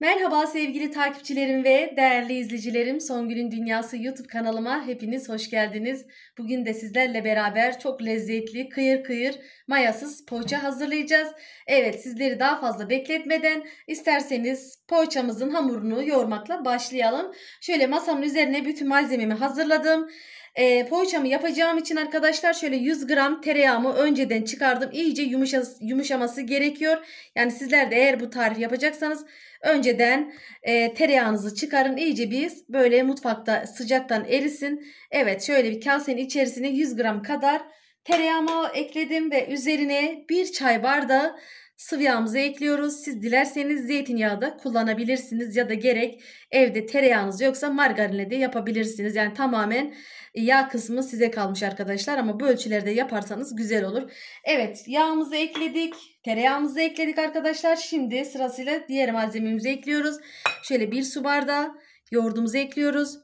Merhaba sevgili takipçilerim ve değerli izleyicilerim. Songülün Dünyası YouTube kanalıma hepiniz hoş geldiniz. Bugün de sizlerle beraber çok lezzetli, kıyır kıyır, mayasız poğaça hazırlayacağız. Evet sizleri daha fazla bekletmeden isterseniz poğaçamızın hamurunu yoğurmakla başlayalım. Şöyle masamın üzerine bütün malzememi hazırladım. E, poğaçamı yapacağım için arkadaşlar şöyle 100 gram tereyağımı önceden çıkardım. İyice yumuşas, yumuşaması gerekiyor. Yani sizler de eğer bu tarif yapacaksanız önceden e, tereyağınızı çıkarın. İyice biz böyle mutfakta sıcaktan erisin. Evet şöyle bir kasenin içerisine 100 gram kadar tereyağımı ekledim ve üzerine bir çay bardağı Sıvı yağımızı ekliyoruz. Siz dilerseniz zeytinyağı da kullanabilirsiniz ya da gerek evde tereyağınız yoksa margarinle de yapabilirsiniz. Yani tamamen yağ kısmı size kalmış arkadaşlar ama bu ölçülerde yaparsanız güzel olur. Evet yağımızı ekledik. Tereyağımızı ekledik arkadaşlar. Şimdi sırasıyla diğer malzememizi ekliyoruz. Şöyle bir su bardağı yoğurdumuzu ekliyoruz.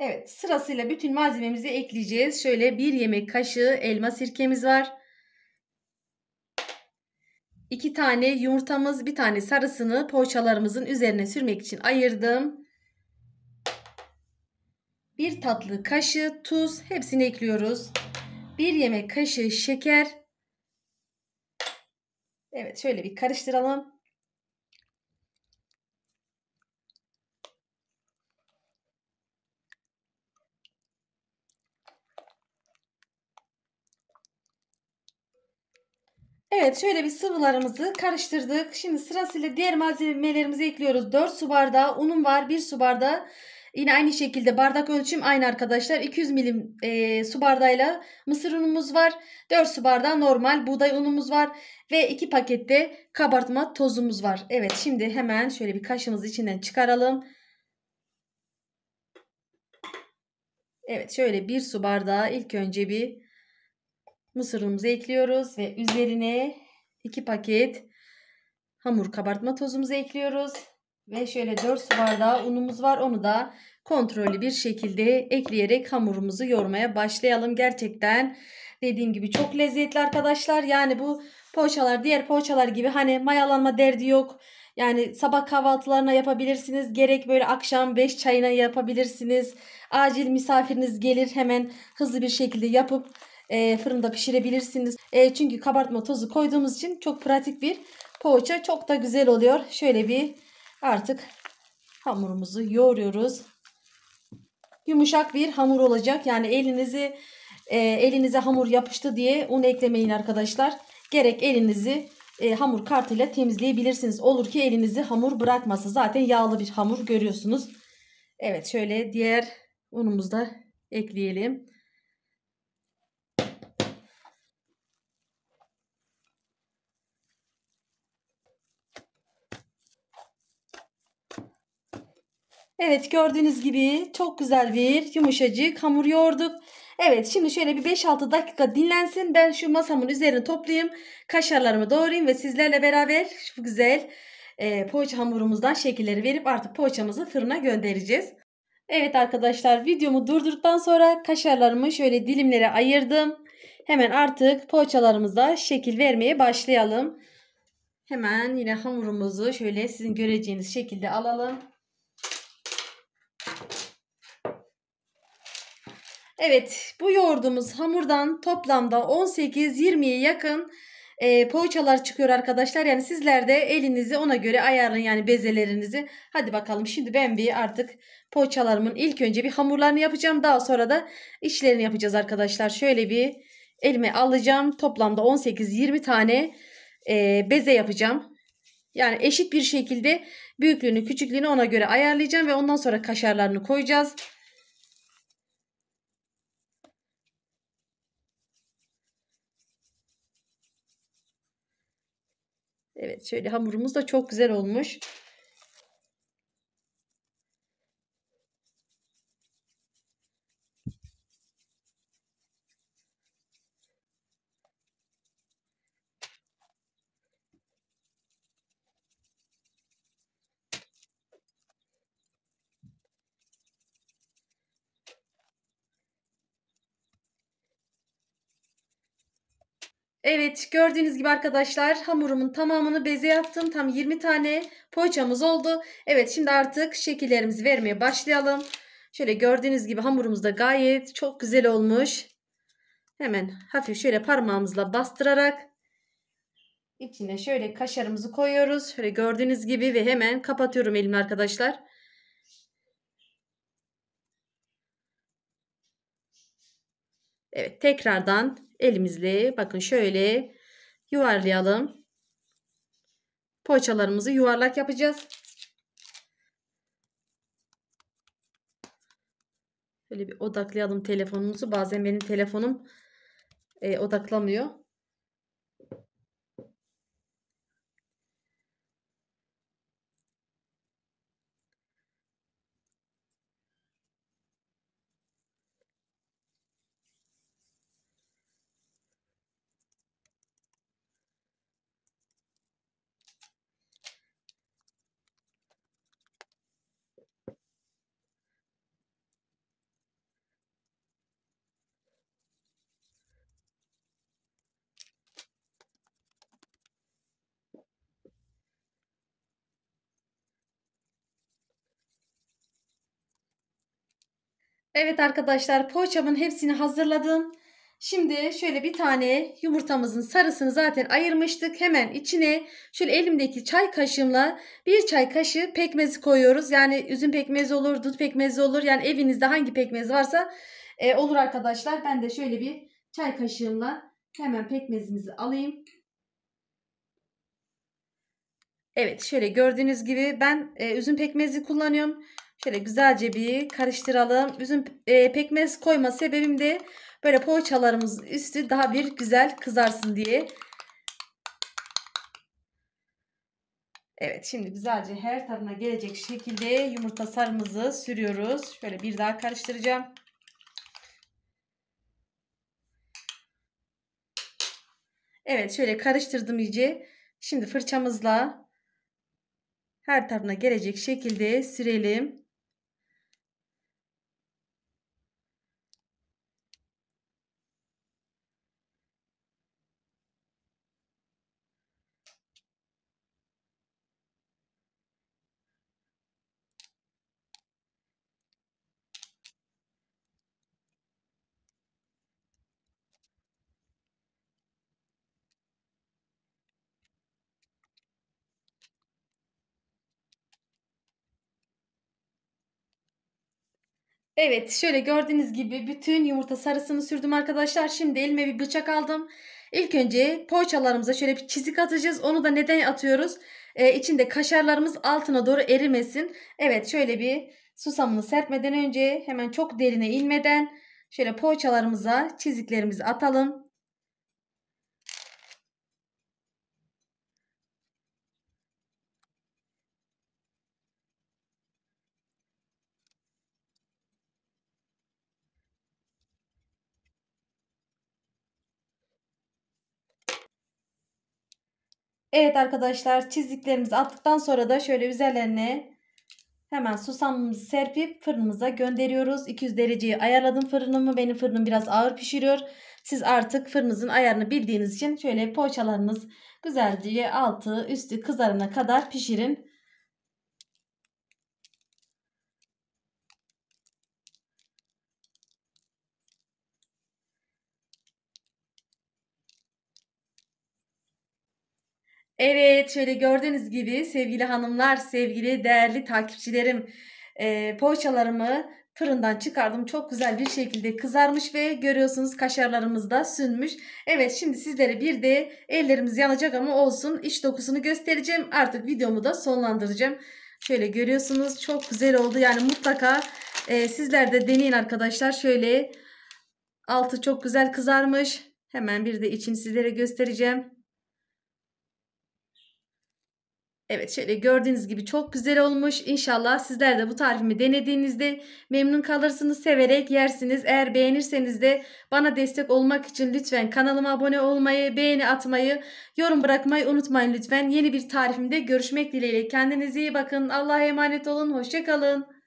Evet sırasıyla bütün malzememizi ekleyeceğiz. Şöyle bir yemek kaşığı elma sirkemiz var. İki tane yumurtamız, bir tane sarısını poğaçalarımızın üzerine sürmek için ayırdım. Bir tatlı kaşığı tuz, hepsini ekliyoruz. Bir yemek kaşığı şeker. Evet, şöyle bir karıştıralım. Evet şöyle bir sıvılarımızı karıştırdık. Şimdi sırasıyla diğer malzemelerimizi ekliyoruz. 4 su bardağı unum var. 1 su bardağı yine aynı şekilde bardak ölçüm aynı arkadaşlar. 200 milim e, su bardağıyla mısır unumuz var. 4 su bardağı normal buğday unumuz var. Ve 2 pakette kabartma tozumuz var. Evet şimdi hemen şöyle bir kaşığımızı içinden çıkaralım. Evet şöyle 1 su bardağı ilk önce bir mısırımızı ekliyoruz ve üzerine 2 paket hamur kabartma tozumuzu ekliyoruz. Ve şöyle 4 su bardağı unumuz var. Onu da kontrollü bir şekilde ekleyerek hamurumuzu yoğurmaya başlayalım. Gerçekten dediğim gibi çok lezzetli arkadaşlar. Yani bu poğaçalar diğer poğaçalar gibi hani mayalanma derdi yok. Yani sabah kahvaltılarına yapabilirsiniz. Gerek böyle akşam 5 çayına yapabilirsiniz. Acil misafiriniz gelir hemen hızlı bir şekilde yapıp e, fırında pişirebilirsiniz. E, çünkü kabartma tozu koyduğumuz için çok pratik bir poğaça. Çok da güzel oluyor. Şöyle bir artık hamurumuzu yoğuruyoruz. Yumuşak bir hamur olacak. Yani elinizi e, elinize hamur yapıştı diye un eklemeyin arkadaşlar. Gerek elinizi e, hamur kartıyla temizleyebilirsiniz. Olur ki elinizi hamur bırakmasın. Zaten yağlı bir hamur görüyorsunuz. Evet şöyle diğer unumuzu da ekleyelim. Evet gördüğünüz gibi çok güzel bir yumuşacık hamur yoğurduk. Evet şimdi şöyle bir 5-6 dakika dinlensin. Ben şu masamın üzerine toplayayım. Kaşarlarımı doğrayayım ve sizlerle beraber şu güzel e, poğaça hamurumuzdan şekilleri verip artık poğaçamızı fırına göndereceğiz. Evet arkadaşlar videomu durdurduktan sonra kaşarlarımı şöyle dilimlere ayırdım. Hemen artık poğaçalarımıza şekil vermeye başlayalım. Hemen yine hamurumuzu şöyle sizin göreceğiniz şekilde alalım. Evet bu yoğurdumuz hamurdan toplamda 18-20'ye yakın e, poğaçalar çıkıyor arkadaşlar. Yani sizler de elinizi ona göre ayarlayın yani bezelerinizi. Hadi bakalım şimdi ben bir artık poğaçalarımın ilk önce bir hamurlarını yapacağım. Daha sonra da işlerini yapacağız arkadaşlar. Şöyle bir elime alacağım. Toplamda 18-20 tane e, beze yapacağım. Yani eşit bir şekilde büyüklüğünü küçüklüğünü ona göre ayarlayacağım ve ondan sonra kaşarlarını koyacağız. şöyle hamurumuz da çok güzel olmuş. Evet gördüğünüz gibi arkadaşlar hamurumun tamamını beze yaptım. Tam 20 tane poğaçamız oldu. Evet şimdi artık şekillerimizi vermeye başlayalım. Şöyle gördüğünüz gibi hamurumuz da gayet çok güzel olmuş. Hemen hafif şöyle parmağımızla bastırarak içine şöyle kaşarımızı koyuyoruz. Şöyle gördüğünüz gibi ve hemen kapatıyorum elimi arkadaşlar. Evet tekrardan elimizle bakın şöyle yuvarlayalım. Poğaçalarımızı yuvarlak yapacağız. Böyle bir odaklayalım telefonumuzu. Bazen benim telefonum e, odaklamıyor. Evet arkadaşlar poğaçamın hepsini hazırladım. Şimdi şöyle bir tane yumurtamızın sarısını zaten ayırmıştık. Hemen içine şöyle elimdeki çay kaşığımla bir çay kaşığı pekmezi koyuyoruz. Yani üzüm pekmezi olur, dut pekmezi olur. Yani evinizde hangi pekmez varsa e, olur arkadaşlar. Ben de şöyle bir çay kaşığımla hemen pekmezimizi alayım. Evet şöyle gördüğünüz gibi ben e, üzüm pekmezi kullanıyorum. Şöyle güzelce bir karıştıralım. Üzüm e, pekmez koyma sebebim de böyle poğaçalarımız üstü daha bir güzel kızarsın diye. Evet şimdi güzelce her tarafına gelecek şekilde yumurta sarımızı sürüyoruz. Şöyle bir daha karıştıracağım. Evet şöyle karıştırdım iyice. Şimdi fırçamızla her tarafına gelecek şekilde sürelim. Evet şöyle gördüğünüz gibi bütün yumurta sarısını sürdüm arkadaşlar. Şimdi elime bir bıçak aldım. İlk önce poğaçalarımıza şöyle bir çizik atacağız. Onu da neden atıyoruz? Ee, içinde kaşarlarımız altına doğru erimesin. Evet şöyle bir susamını serpmeden önce hemen çok derine inmeden şöyle poğaçalarımıza çiziklerimizi atalım. Evet arkadaşlar çizdiklerimizi attıktan sonra da şöyle üzerlerine hemen susamımızı serpip fırınımıza gönderiyoruz. 200 dereceyi ayarladım fırınımı. Benim fırınım biraz ağır pişiriyor. Siz artık fırınızın ayarını bildiğiniz için şöyle poğaçalarınız güzelce altı üstü kızarana kadar pişirin. Evet şöyle gördüğünüz gibi sevgili hanımlar, sevgili değerli takipçilerim e, poğaçalarımı fırından çıkardım. Çok güzel bir şekilde kızarmış ve görüyorsunuz kaşarlarımız da sünmüş. Evet şimdi sizlere bir de ellerimiz yanacak ama olsun iç dokusunu göstereceğim. Artık videomu da sonlandıracağım. Şöyle görüyorsunuz çok güzel oldu. Yani mutlaka e, sizler de deneyin arkadaşlar. Şöyle altı çok güzel kızarmış. Hemen bir de içini sizlere göstereceğim. Evet şöyle gördüğünüz gibi çok güzel olmuş. İnşallah sizler de bu tarifimi denediğinizde memnun kalırsınız, severek yersiniz. Eğer beğenirseniz de bana destek olmak için lütfen kanalıma abone olmayı, beğeni atmayı, yorum bırakmayı unutmayın lütfen. Yeni bir tarifimde görüşmek dileğiyle. Kendinize iyi bakın. Allah'a emanet olun. Hoşçakalın.